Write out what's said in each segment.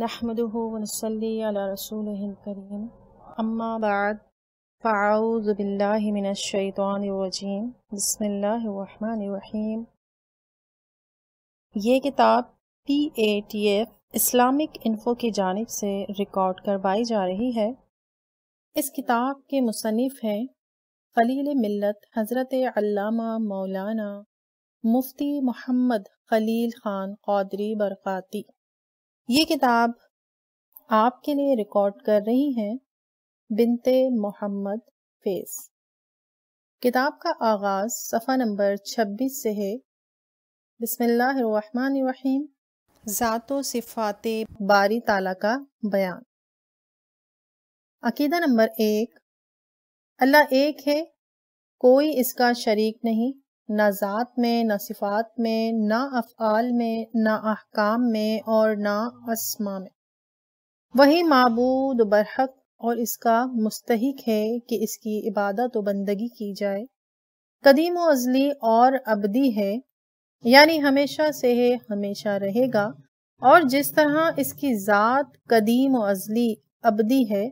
नहमदह वनसली रसूल करीम अम्मा बाद फ़ाऊज़बिल्लिमिनशैतवानरजीम बसमीम ये किताब P A T F Islamic info की जानब से रिकॉर्ड करवाई जा रही है इस किताब के मुसनफ़ हैं खलील मिलत हज़रत अल्लामा मौलाना मुफ्ती मोहम्मद खलील ख़ान कौदरी बरक़ाती ये किताब आपके लिए रिकॉर्ड कर रही हैं बिनते मोहम्मद फेस किताब का आगाज सफ़ा नंबर 26 से है बिस्मिल्लाहिर्रहमानिर्रहीम ज़ातो सिफाते बारी ताला का बयान अकीदा नंबर एक अल्लाह एक है कोई इसका शरीक नहीं ना ज़ात में ना सिफात में ना अफ़ाल में ना अहकाम में और ना असमा में वही मबूद बरहक और इसका मुस्तक है कि इसकी इबादत व बंदगी की जाए कदीम व अजली और अबदी है यानी हमेशा से है हमेशा रहेगा और जिस तरह इसकी ज़ात कदीम व अजली अबदी है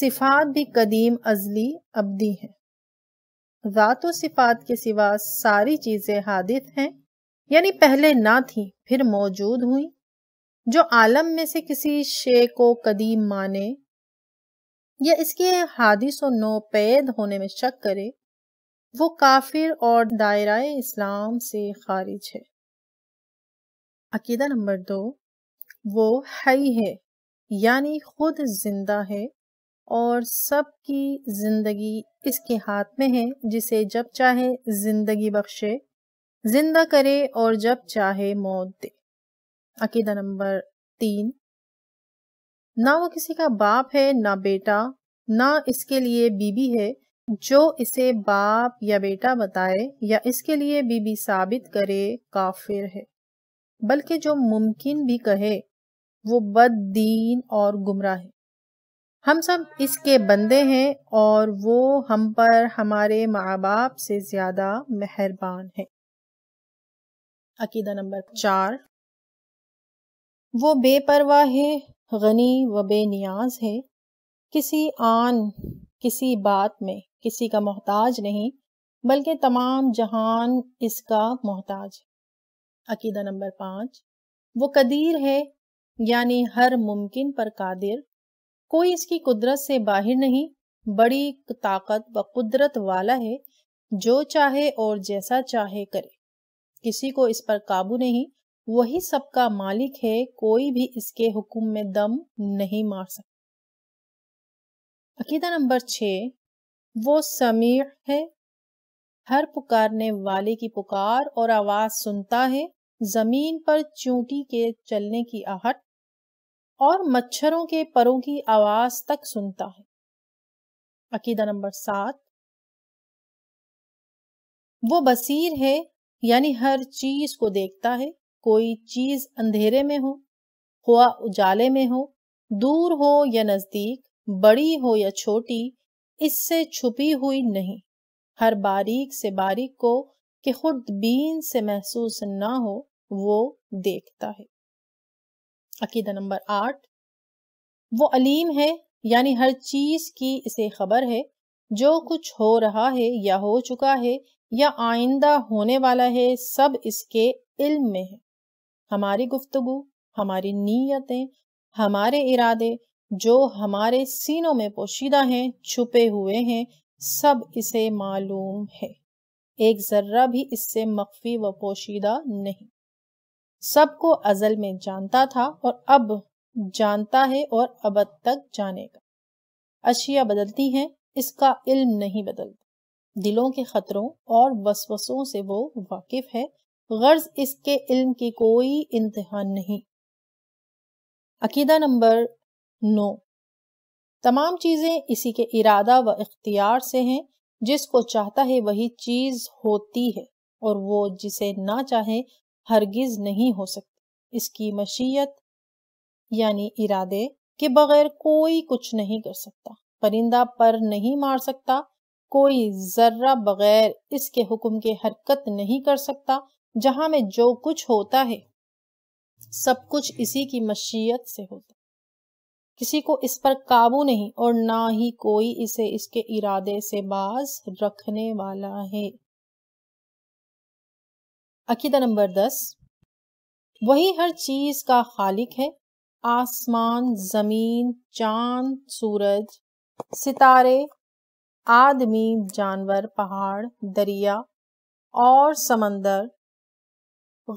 सिफात भी कदीम अजली अबदी है ज़ात सिफ़ात के सिवा सारी चीज़ें हादित हैं यानी पहले ना थी फिर मौजूद हुई जो आलम में से किसी शे को कदीम माने या इसके हादिस और नोपैद होने में शक करे वो काफिर और दायरा इस्लाम से खारिज है अकीदा नंबर दो वो है ही है यानी खुद जिंदा है और सबकी जिंदगी इसके हाथ में है जिसे जब चाहे जिंदगी बख्शे जिंदा करे और जब चाहे मौत दे अकीदा नंबर तीन ना वो किसी का बाप है ना बेटा ना इसके लिए बीबी है जो इसे बाप या बेटा बताए या इसके लिए बीबी साबित करे काफिर है बल्कि जो मुमकिन भी कहे वो बद दीन और गुमराह है हम सब इसके बंदे हैं और वो हम पर हमारे माँ बाप से ज़्यादा मेहरबान है अकीदा नंबर चार वो बेपरवाह है गनी व बेनियाज है किसी आन किसी बात में किसी का मोहताज नहीं बल्कि तमाम जहान इसका मोहताज अकीदा नंबर पाँच वो कदीर है यानी हर मुमकिन पर कादिर कोई इसकी कुदरत से बाहर नहीं बड़ी ताकत व कुदरत वाला है जो चाहे और जैसा चाहे करे किसी को इस पर काबू नहीं वही सबका मालिक है कोई भी इसके हुक्म में दम नहीं मार सकता अकीदा नंबर छ वो समी है हर पुकारने वाले की पुकार और आवाज सुनता है जमीन पर चूंटी के चलने की आहट और मच्छरों के परों की आवाज तक सुनता है अकीदा नंबर सात वो बसीर है यानी हर चीज को देखता है कोई चीज अंधेरे में हो हुआ उजाले में हो दूर हो या नजदीक बड़ी हो या छोटी इससे छुपी हुई नहीं हर बारीक से बारीक को कि खुद बीन से महसूस ना हो वो देखता है अकीदा नंबर आठ वो अलीम है यानी हर चीज की इसे खबर है जो कुछ हो रहा है या हो चुका है या आइंदा होने वाला है सब इसके इल्म में है हमारी गुफ्तगु हमारी नीयतें हमारे इरादे जो हमारे सीनों में पोशीदा हैं छुपे हुए हैं सब इसे मालूम है एक ज़र्रा भी इससे मख्फी व पोशीदा नहीं सबको अजल में जानता था और अब जानता है और अब तक जानेगा अशिया बदलती हैं इसका इल्म नहीं बदलता दिलों के खतरों और वसवसों से वो वाकिफ है गर्ज इसके इल्म की कोई इम्तहान नहीं अकीदा नंबर नौ तमाम चीज़ें इसी के इरादा व इख्तियार से हैं जिसको चाहता है वही चीज़ होती है और वो जिसे ना चाहे हरगिज नहीं हो सकती इसकी मशीयत यानी इरादे के बगैर कोई कुछ नहीं कर सकता परिंदा पर नहीं मार सकता कोई जर्रा बगैर इसके हुक्म के हरकत नहीं कर सकता जहां में जो कुछ होता है सब कुछ इसी की मशीयत से होता किसी को इस पर काबू नहीं और ना ही कोई इसे इसके इरादे से बाज रखने वाला है अकीदा नंबर दस वही हर चीज़ का खालिक है आसमान ज़मीन चांद सूरज सितारे आदमी जानवर पहाड़ दरिया और समंदर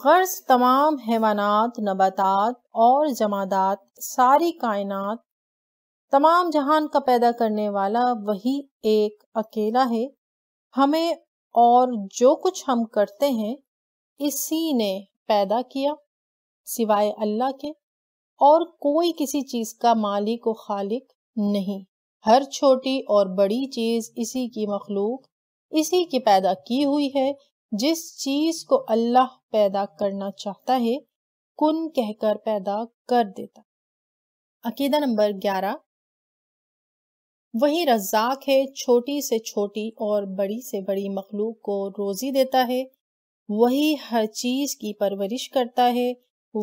गर्ज तमाम हैवानात नबातात और जमादात सारी कायनात तमाम जहान का पैदा करने वाला वही एक अकेला है हमें और जो कुछ हम करते हैं इसी ने पैदा किया सिवाय अल्लाह के और कोई किसी चीज़ का मालिक व खालिक नहीं हर छोटी और बड़ी चीज़ इसी की मखलूक इसी की पैदा की हुई है जिस चीज़ को अल्लाह पैदा करना चाहता है कुन कहकर पैदा कर देता अकीदा नंबर ग्यारह वही रजाक है छोटी से छोटी और बड़ी से बड़ी मखलूक को रोजी देता है वही हर चीज की परवरिश करता है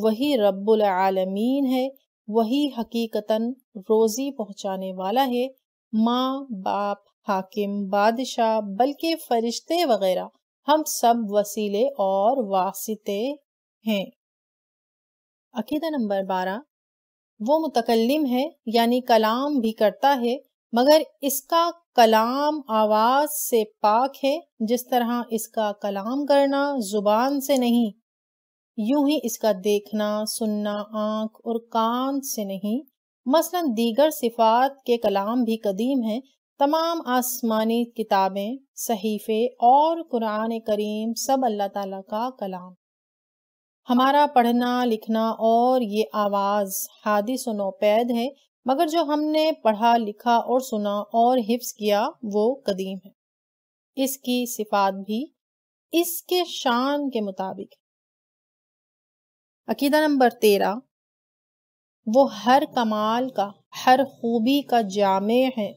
वही रब्बुल आलमीन है वही हकीकतन रोजी पहुंचाने वाला है माँ बाप हाकिम बादशाह बल्कि फरिश्ते वगैरह हम सब वसीले और वासिते हैं अकीदा नंबर बारह वो मुतकलम है यानी कलाम भी करता है मगर इसका कलाम आवाज से पाक है जिस तरह इसका कलाम करना जुबान से नहीं यूं ही इसका देखना सुनना आंख और कान से नहीं मसलन दीगर सिफात के कलाम भी कदीम हैं तमाम आसमानी किताबें सहीफे और कुरान करीम सब अल्लाह ताला का कलाम हमारा पढ़ना लिखना और ये आवाज़ हादिस नोपैद है मगर जो हमने पढ़ा लिखा और सुना और हिफ्स किया वो कदीम है इसकी सिफात भी इसके शान के मुताबिक है अकीदा नंबर तेरह वो हर कमाल का हर खूबी का जाम है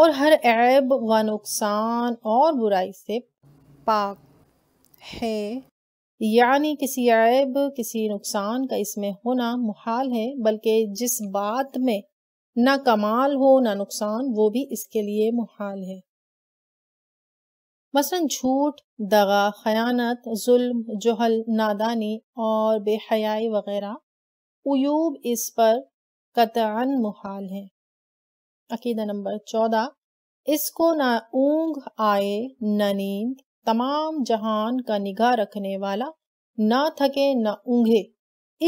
और हर ऐब व नुकसान और बुराई से पाक है यानी किसी ऐब किसी नुकसान का इसमें होना मुहाल है बल्कि जिस बात में ना कमाल हो ना नुकसान वो भी इसके लिए मुहाल है मसलन झूठ दगा खयानत जुल्म जहल नादानी और बेहयाई वगैरह उयूब इस पर कतान मुहाल है अकीदा नंबर चौदह इसको ना ऊंग आए ना नींद तमाम जहान का निगाह रखने वाला ना थके न ऊंघे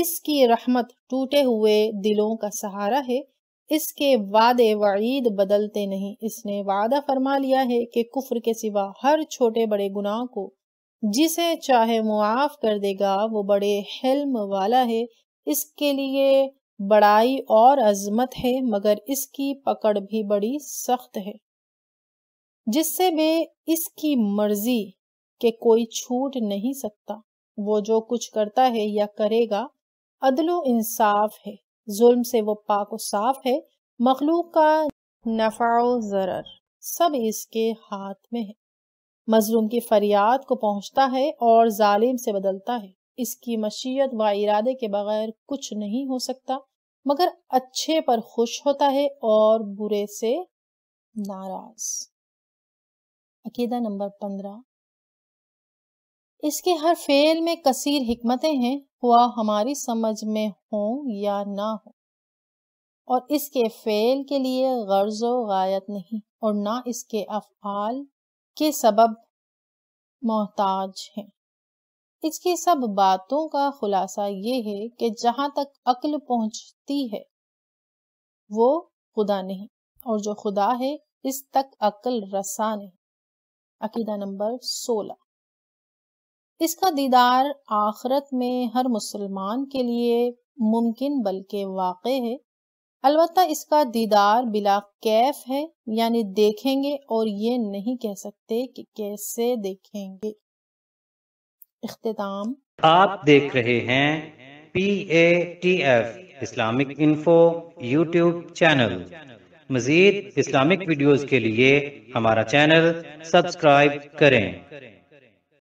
इसकी रहमत टूटे हुए दिलों का सहारा है इसके वादे वईद बदलते नहीं इसने वादा फरमा लिया है कि कुफर के सिवा हर छोटे बड़े गुनाह को जिसे चाहे मुआफ कर देगा वो बड़े हेल्म वाला है इसके लिए बड़ाई और अजमत है मगर इसकी पकड़ भी बड़ी सख्त है जिससे वे इसकी मर्जी के कोई छूट नहीं सकता वो जो कुछ करता है या करेगा अदलो इंसाफ है जुल्म से वो पाक साफ है मखलूक का नफाओ ज़रर सब इसके हाथ में है मजलूम की फरियाद को पहुंचता है और जालिम से बदलता है इसकी मशीयत व इरादे के बगैर कुछ नहीं हो सकता मगर अच्छे पर खुश होता है और बुरे से नाराज़ अकीदा नंबर पंद्रह इसके हर फेल में कसीर हमतें हैं हुआ हमारी समझ में हो या ना हो और इसके फेल के लिए गर्ज व नहीं और ना इसके अफ़ाल के सबब मोहताज हैं इसकी सब बातों का खुलासा ये है कि जहां तक अक्ल पहुंचती है वो खुदा नहीं और जो खुदा है इस तक अक्ल रसा नहीं अकीदा नंबर सोलह इसका दीदार आखरत में हर मुसलमान के लिए मुमकिन बल्कि वाक़ है अलबत् इसका दीदार बिला कैफ है यानी देखेंगे और ये नहीं कह सकते कि कैसे देखेंगे अख्ताम आप देख रहे हैं P A T F Islamic info YouTube channel मजीद इस्लामिक वीडियोस के लिए हमारा चैनल सब्सक्राइब करें